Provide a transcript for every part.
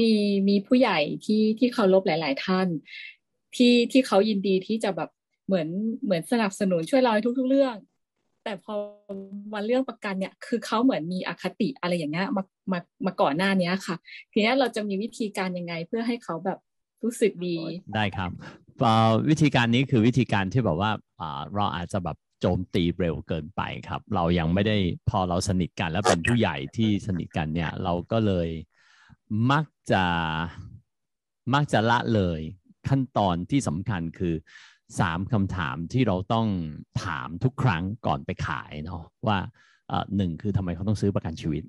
มีมีผู้ใหญ่ที่ที่เคารพหลาย ๆ ท่าน ที่ที่เขายินดีที่จะแบบเหมือนเหมือนสนับสนุนช่วยเราในทุกๆเรื่อง แต่พอมาเรื่องประกันเนี่ย คือเขาเหมือนมีอคติอะไรอย่างเงี้ยมามามาก่อนหน้านี้ค่ะทีนี้เราจะมีวิธีการยังไงเพื่อให้เขาแบบรู้สึกดีได้ครับวิธีการนี้คือวิธีการที่แบบว่าเราอาจจะแบบโจมตีเร็วเกินไปครับ เรายังไม่ได้พอเราสนิทกันแล้วเป็นผู้ใหญ่ที่สนิทกันเนี่ย เราก็เลยมักจะมักจะละเลยขั้นตอนที่สำคัญคือสามคำถามที่เราต้องถามทุกครั้งก่อนไปขายเนาะว่าหนึ่งคือทำไมเขาต้องซื้อประกันชีวิต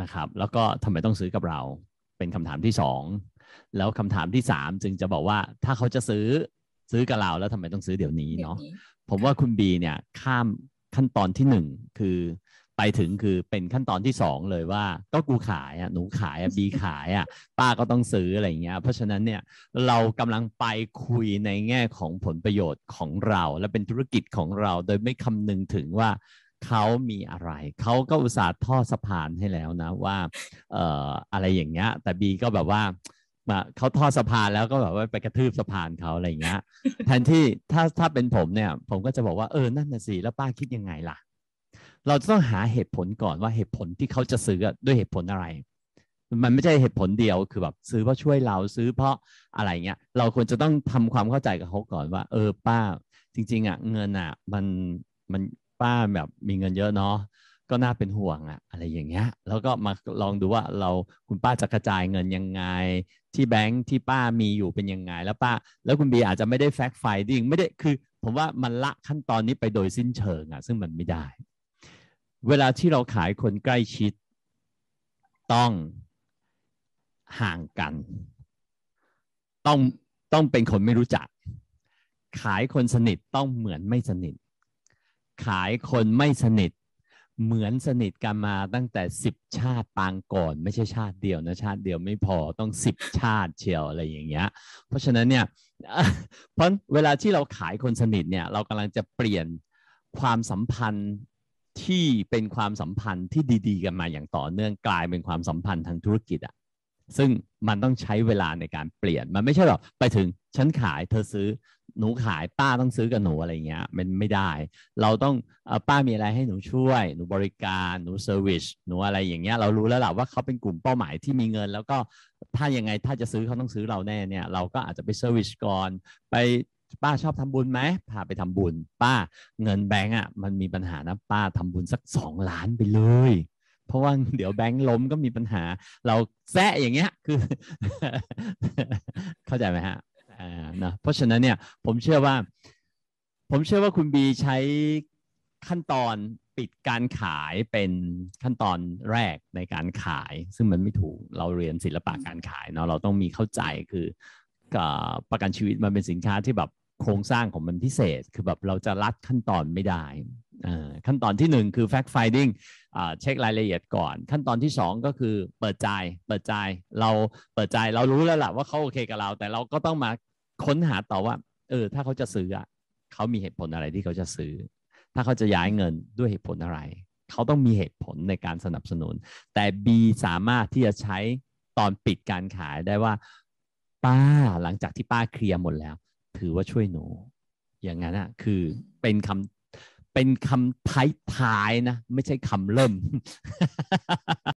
นะครับแล้วก็ทำไมต้องซื้อกับเราเป็นคำถามที่สอง แล้วคำถามที่สามจึงจะบอกว่าถ้าเขาจะซื้อซื้อกับเราแล้วทำไมต้องซื้อเดี๋ยวนี้เนาะผมว่าคุณบีเนี่ยข้ามขั้นตอนที่หนึ่งคือไปถึงคือเป็นขั้นตอนที่สองเลยว่าก็กูขายอ่ะหนูขายอ่ะบีขายอ่ะป้าก็ต้องซื้ออะไรเงี้ยเพราะฉะนั้นเนี่ยเรากำลังไปคุยในแง่ของผลประโยชน์ของเราและเป็นธุรกิจของเราโดยไม่คำนึงถึงว่าเขามีอะไรเขาก็อุตส่าห์ท่อสะพานให้แล้วนะว่าเอ่ออะไรอย่างเงี้ย แต่บีก็แบบว่ามาเขาทอสะพานแล้วก็แบบว่าไปกระทืบสะพานเขาอะไรอย่างเงี้ยแทนที่ถ้าถ้าเป็นผมเนี่ย ผมก็จะบอกว่าเออนั่นน่ะสิแล้วป้าคิดยังไงล่ะเราจะต้องหาเหตุผลก่อนว่าเหตุผลที่เขาจะซื้อด้วยเหตุผลอะไร มันไม่ใช่เหตุผลเดียว คือแบบซื้อเพราะช่วยเราซื้อเพราะอะไรเงี้ย เราควรจะต้องทำความเข้าใจกับเขาก่อนว่า เออป้า จริงๆอ่ะเงินอ่ะมันมันป้าแบบมีเงินเยอะเนาะก็น่าเป็นห่วงอ่ะอะไรอย่างเงี้ยแล้วก็มาลองดูว่าเราคุณป้าจะกระจายเงินยังไง ที่แบงค์ที่ป้ามีอยู่เป็นยังไงแล้วป้า แล้วคุณบีอาจจะไม่ได้แฟกไฟดิ้งไม่ได้คือผมว่ามันละขั้นตอนนี้ไปโดยสิ้นเชิงอ่ะซึ่งมันไม่ได้เวลาที่เราขายคนใกล้ชิด ต้องห่างกันต้องต้องเป็นคนไม่รู้จัก ขายคนสนิทต้องเหมือนไม่สนิทขายคนไม่สนิท เหมือนสนิทกันมาตั้งแต่สิบชาติปางก่อนไม่ใช่ชาติเดียวนะชาติเดียวไม่พอต้องสิบชาติเชียวอะไรอย่างเงี้ยเพราะฉะนั้นเนี่ยเพราะเวลาที่เราขายคนสนิทเนี่ยเรากำลังจะเปลี่ยนความสัมพันธ์ที่เป็นความสัมพันธ์ที่ดีๆกันมาอย่างต่อเนื่องกลายเป็นความสัมพันธ์ทางธุรกิจอะซึ่งมันต้องใช้เวลาในการเปลี่ยนมันไม่ใช่รอกไปถึงฉันขายเธอซื้อหนูขายป้าต้องซื้อกับหนูอะไรเงี้ยมันไม่ได้ เราต้องป้ามีอะไรให้หนูช่วยหนูบริการหนูเซอร์วิสหนูอะไรอย่างเงี้ยเรารู้แล้วแหละว่าเขาเป็นกลุ่มเป้าหมายที่มีเงิน แล้วก็ถ้ายังไงถ้าจะซื้อเขาต้องซื้อเราแน่เนี่ยเราก็อาจจะไปเซอร์วิสก่อนไปป้าชอบทำบุญไหมพาไปทำบุญ ป้าเงินแบงก์อ่ะมันมีปัญหานะ ป้าทำบุญสักสองล้านไปเลย เพราะว่าเดี๋ยวแบงค์ล้มก็มีปัญหา เราแซะอย่างเงี้ยคือเข้าใจไหมฮะอ่านะเพราะฉะนั้นเนี่ยผมเชื่อว่า ผมเชื่อว่าคุณบีใช้ขั้นตอนปิดการขายเป็นขั้นตอนแรกในการขาย ซึ่งมันไม่ถูก เราเรียนศิลปะการขายเนาะเราต้องมีเข้าใจคือประกันชีวิตมันเป็นสินค้าที่แบบโครงสร้างของมันพิเศษคือแบบเราจะรัดขั้นตอนไม่ได้ขั้นตอนที่หนึ่งคือ fact finding เช็ครายละเอียดก่อน ขั้นตอนที่สองก็คือเปิดใจเปิดใจเราเปิดใจเรารู้แล้วแหละว่าเขาโอเคกับเรา แต่เราก็ต้องมาค้นหาต่อว่าเออถ้าเขาจะซื้ออ่ะเขามีเหตุผลอะไรที่เขาจะซื้อ ถ้าเขาจะย้ายเงินด้วยเหตุผลอะไรเขาต้องมีเหตุผลในการสนับสนุน แต่ B สามารถที่จะใช้ตอนปิดการขายได้ว่า ป้าหลังจากที่ป้าเคลียร์หมดแล้วถือว่าช่วยหนูอย่างนั้นอะคือเป็นคำเป็นคำท้ายๆนะ ไม่ใช่คำเริ่ม